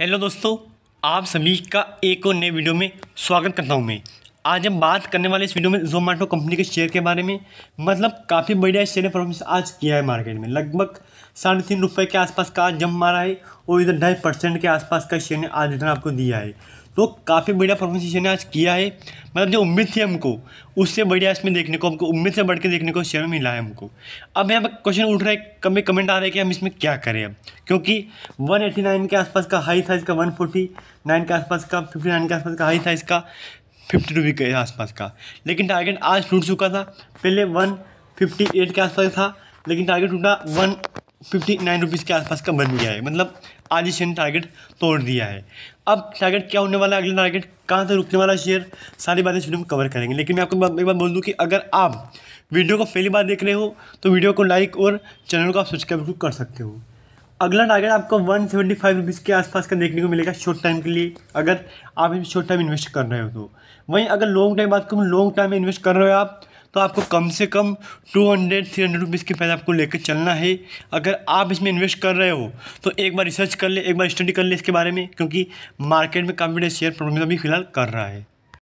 hello दोस्तों आप सभी का एक और नए वीडियो में स्वागत करता हूं मैं आज हम बात करने वाले इस वीडियो में जोमेटो कंपनी के शेयर के बारे में मतलब काफ़ी बढ़िया शेयर ने परफॉर्मेंस आज किया है मार्केट में लगभग साढ़े तीन रुपये के आसपास का आज जम मारा है और इधर ढाई परसेंट के आसपास का शेयर ने आज इतना आपको दिया है तो काफ़ी बढ़िया परफॉर्मेंस शेयर ने आज किया है मतलब जो उम्मीद थी हमको उससे बढ़िया इसमें देखने को हमको उम्मीद से बढ़ के देखने को शेयर मिला है हमको अब यहाँ पर क्वेश्चन उठ रहा है कभी कमेंट आ रहा है कि हम इसमें क्या करें अब क्योंकि 189 के आसपास का हाई था इसका 149 के आसपास का 59 के आसपास का हाई था इसका फिफ्टी भी के आसपास का लेकिन टारगेट आज टूट चुका था पहले वन फिफ्टी एट के आसपास था लेकिन टारगेट टूटा वन फिफ्टी नाइन रुपीज़ के आसपास का बन गया है मतलब आज ही शेयर टारगेट तोड़ दिया है अब टारगेट क्या होने वाला है अगला टारगेट कहाँ से रुकने वाला शेयर सारी बातें शुरू में कवर करेंगे लेकिन मैं आपको एक बार बोल दूँ कि अगर आप वीडियो को पहली बार देख रहे हो तो वीडियो को लाइक और चैनल को आप सब्सक्राइब कर सकते हो अगला टारगेट आपको वन सेवेंटी फाइव रुपीज़ के आसपास का देखने को मिलेगा शॉर्ट टाइम के लिए अगर आप इस शॉर्ट टाइम इन्वेस्ट कर रहे हो तो वहीं अगर लॉन्ग टाइम बात करूँ लॉन्ग टाइम में इन्वेस्ट कर रहे हो आप तो आपको कम से कम two hundred three hundred rupees के पैसे आपको लेकर चलना है अगर आप इसमें इन्वेस्ट कर रहे हो तो एक बार रिसर्च कर ले एक बार स्टडी कर ले इसके बारे में क्योंकि मार्केट में काफ़ी बड़े शेयर प्रॉब्लम भी फिलहाल कर रहा है